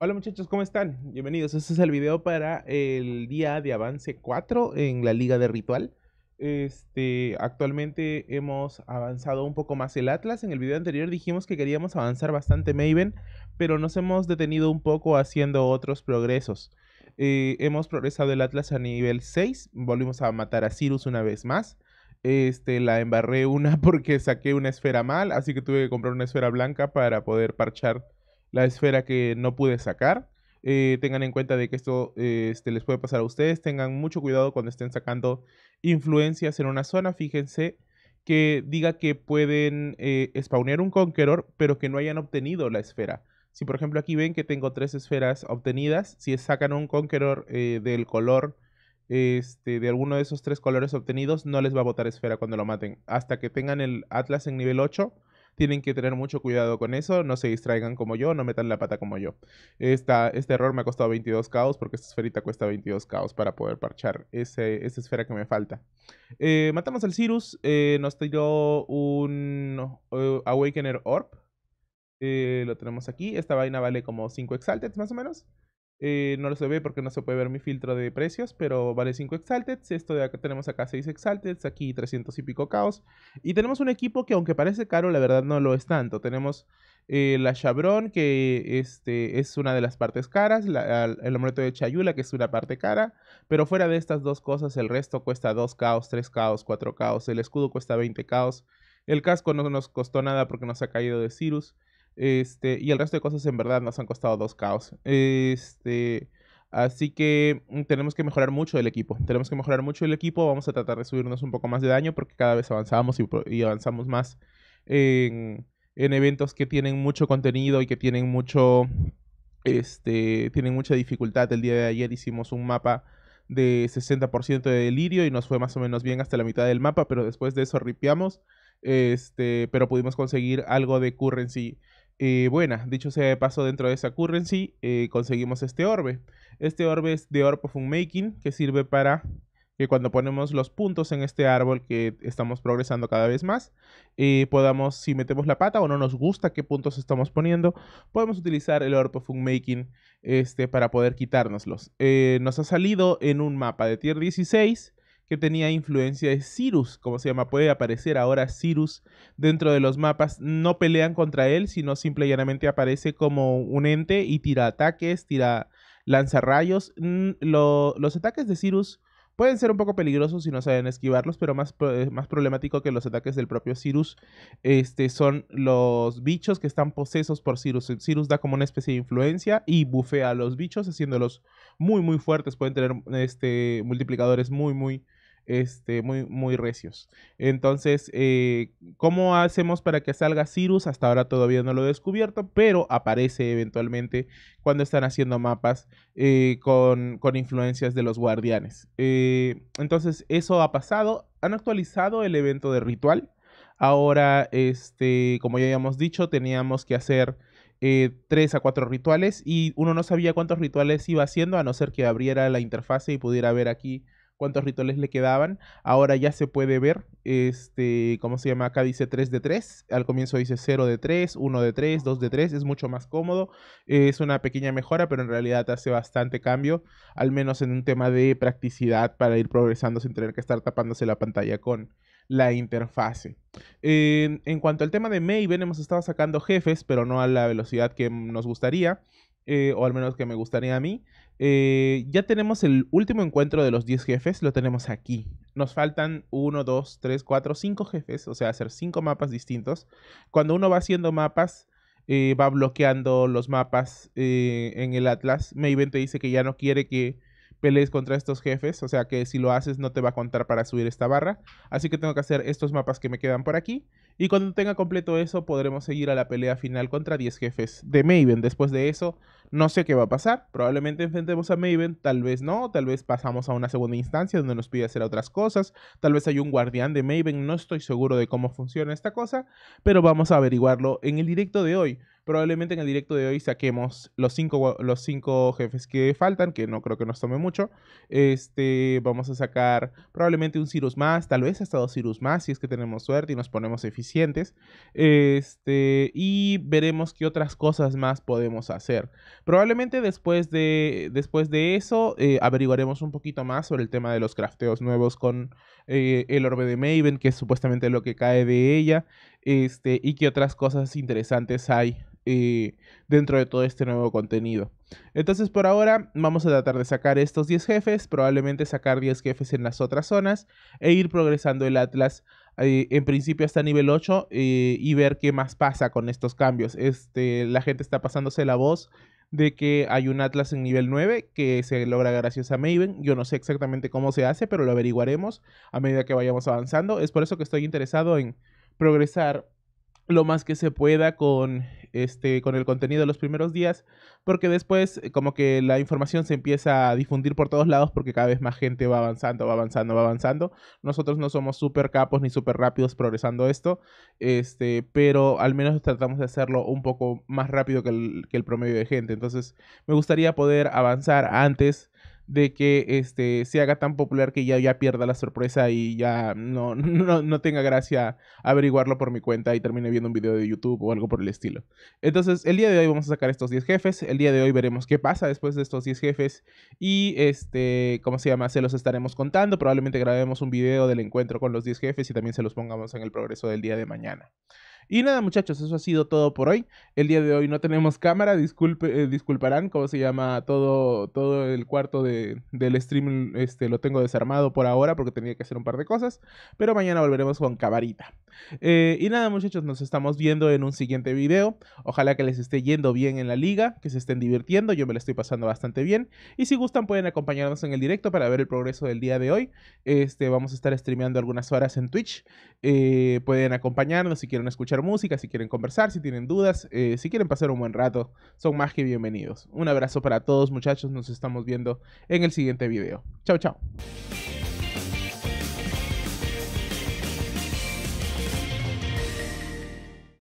Hola muchachos, ¿cómo están? Bienvenidos. Este es el video para el día de avance 4 en la Liga de Ritual. Este, actualmente hemos avanzado un poco más el Atlas. En el video anterior dijimos que queríamos avanzar bastante Maven, pero nos hemos detenido un poco haciendo otros progresos. Eh, hemos progresado el Atlas a nivel 6, volvimos a matar a Cyrus una vez más. Este, la embarré una porque saqué una esfera mal, así que tuve que comprar una esfera blanca para poder parchar la esfera que no pude sacar. Eh, tengan en cuenta de que esto eh, este, les puede pasar a ustedes. Tengan mucho cuidado cuando estén sacando influencias en una zona. Fíjense que diga que pueden eh, un Conqueror, pero que no hayan obtenido la esfera. Si por ejemplo aquí ven que tengo tres esferas obtenidas, si sacan un Conqueror eh, del color, este, de alguno de esos tres colores obtenidos, no les va a botar esfera cuando lo maten. Hasta que tengan el Atlas en nivel 8, tienen que tener mucho cuidado con eso, no se distraigan como yo, no metan la pata como yo. Esta, este error me ha costado 22 caos porque esta esferita cuesta 22 caos para poder parchar ese, esa esfera que me falta. Eh, matamos al Cirrus, eh, nos tiró un eh, Awakener Orb. lo tenemos aquí, esta vaina vale como 5 Exalted más o menos. Eh, no lo se ve porque no se puede ver mi filtro de precios, pero vale 5 exalted Esto de acá tenemos acá 6 exalted, aquí 300 y pico caos. Y tenemos un equipo que aunque parece caro, la verdad no lo es tanto. Tenemos eh, la Chabron, que este, es una de las partes caras, el amuleto de Chayula, que es una parte cara, pero fuera de estas dos cosas, el resto cuesta 2 caos, 3 caos, 4 caos, el escudo cuesta 20 caos, el casco no nos costó nada porque nos ha caído de cirrus este, y el resto de cosas en verdad nos han costado dos caos. Este, así que mm, tenemos que mejorar mucho el equipo. Tenemos que mejorar mucho el equipo. Vamos a tratar de subirnos un poco más de daño porque cada vez avanzamos y, avanzamos más en, eventos que tienen mucho contenido y que tienen mucho. Este, tienen mucha dificultad. El día de ayer hicimos un mapa de 60% de delirio y nos fue más o menos bien hasta la mitad del mapa, pero después de eso ripiamos. Este, pero pudimos conseguir algo de currency eh, bueno, dicho sea de paso, dentro de esa currency eh, conseguimos este orbe. Este orbe es de Orb of Making, que sirve para que cuando ponemos los puntos en este árbol que estamos progresando cada vez más, eh, podamos, si metemos la pata o no nos gusta qué puntos estamos poniendo, podemos utilizar el Orb of Making este, para poder quitárnoslos. nos ha salido en un mapa de tier 16 que tenía influencia de Cyrus, como se llama, puede aparecer ahora Cyrus dentro de los mapas, no pelean contra él, sino simplemente y llanamente aparece como un ente y tira ataques, tira lanzarrayos. Mm, los ataques de Cyrus pueden ser un poco peligrosos si no saben esquivarlos, pero más, eh, más problemático que los ataques del propio Cyrus este, son los bichos que están posesos por Cyrus. Cyrus da como una especie de influencia y bufea a los bichos, haciéndolos muy, muy fuertes. Pueden tener este, multiplicadores muy, muy este, muy, muy recios. Entonces, eh, ¿cómo hacemos para que salga Cirrus? Hasta ahora todavía no lo he descubierto, pero aparece eventualmente cuando están haciendo mapas eh, con, con, influencias de los guardianes. Eh, entonces, eso ha pasado. Han actualizado el evento de ritual. Ahora, este, como ya habíamos dicho, teníamos que hacer eh, tres a cuatro rituales y uno no sabía cuántos rituales iba haciendo a no ser que abriera la interfase y pudiera ver aquí cuántos rituales le quedaban. Ahora ya se puede ver, este, ¿cómo se llama? Acá dice 3 de 3, al comienzo dice 0 de 3, 1 de 3, 2 de 3, es mucho más cómodo. Es una pequeña mejora, pero en realidad hace bastante cambio, al menos en un tema de practicidad para ir progresando sin tener que estar tapándose la pantalla con la interfase. en cuanto al tema de Maven, hemos estado sacando jefes, pero no a la velocidad que nos gustaría. Eh, o al menos que me gustaría a mí. Eh, ya tenemos el último encuentro de los 10 jefes, lo tenemos aquí. Nos faltan 1, 2, 3, 4, 5 jefes, o sea, hacer 5 mapas distintos. Cuando uno va haciendo mapas, eh, va bloqueando los mapas en el Atlas. Maven te dice que ya no quiere que pelees contra estos jefes, o sea que si lo haces no te va a contar para subir esta barra. Así que tengo que hacer estos mapas que me quedan por aquí. Y cuando tenga completo eso, podremos seguir a la pelea final contra 10 jefes de Maven. Después de eso, no sé qué va a pasar. Probablemente enfrentemos a Maven, tal vez no, tal vez pasamos a una segunda instancia donde nos pide hacer otras cosas. Tal vez hay un guardián de Maven, no estoy seguro de cómo funciona esta cosa, pero vamos a averiguarlo en el directo de hoy. Probablemente en el directo de hoy saquemos los cinco, los cinco jefes que faltan, que no creo que nos tome mucho. Este, vamos a sacar probablemente un Cirus más, tal vez hasta dos Cirus más, si es que tenemos suerte y nos ponemos eficientes. Este, y veremos qué otras cosas más podemos hacer. Probablemente después de, después de eso eh, averiguaremos un poquito más sobre el tema de los crafteos nuevos con eh, el orbe de Maven, que es supuestamente lo que cae de ella, este, y qué otras cosas interesantes hay eh, dentro de todo este nuevo contenido. Entonces por ahora vamos a tratar de sacar estos 10 jefes, probablemente sacar 10 jefes en las otras zonas e ir progresando el Atlas eh, en principio hasta nivel 8 y ver qué más pasa con estos cambios. Este, la gente está pasándose la voz de que hay un Atlas en nivel 9 que se logra gracias a Maven. Yo no sé exactamente cómo se hace, pero lo averiguaremos a medida que vayamos avanzando. Es por eso que estoy interesado en progresar lo más que se pueda con este con el contenido de los primeros días porque después eh, como que la información se empieza a difundir por todos lados porque cada vez más gente va avanzando va avanzando va avanzando nosotros no somos súper capos ni súper rápidos progresando esto este pero al menos tratamos de hacerlo un poco más rápido que el, que el promedio de gente entonces me gustaría poder avanzar antes de que este, se haga tan popular que ya, ya pierda la sorpresa y ya no, no, tenga gracia averiguarlo por mi cuenta y termine viendo un video de YouTube o algo por el estilo. Entonces, el día de hoy vamos a sacar estos 10 jefes. El día de hoy veremos qué pasa después de estos 10 jefes y, este, ¿cómo se llama? Se los estaremos contando. Probablemente grabemos un video del encuentro con los 10 jefes y también se los pongamos en el progreso del día de mañana. Y nada, muchachos, eso ha sido todo por hoy. El día de hoy no tenemos cámara, disculpe, eh, disculparán, ¿cómo se llama? Todo, todo el cuarto del stream este, lo tengo desarmado por ahora porque tenía que hacer un par de cosas. Pero mañana volveremos con cabarita eh, y nada, muchachos, nos estamos viendo en un siguiente video. Ojalá que les esté yendo bien en la liga, que se estén divirtiendo. Yo me la estoy pasando bastante bien. Y si gustan, pueden acompañarnos en el directo para ver el progreso del día de hoy. Este, vamos a estar streameando algunas horas en Twitch. Eh, pueden acompañarnos si quieren escuchar música, si quieren conversar, si tienen dudas, eh, si quieren pasar un buen rato, son más que bienvenidos. Un abrazo para todos muchachos, nos estamos viendo en el siguiente video. Chao, chao.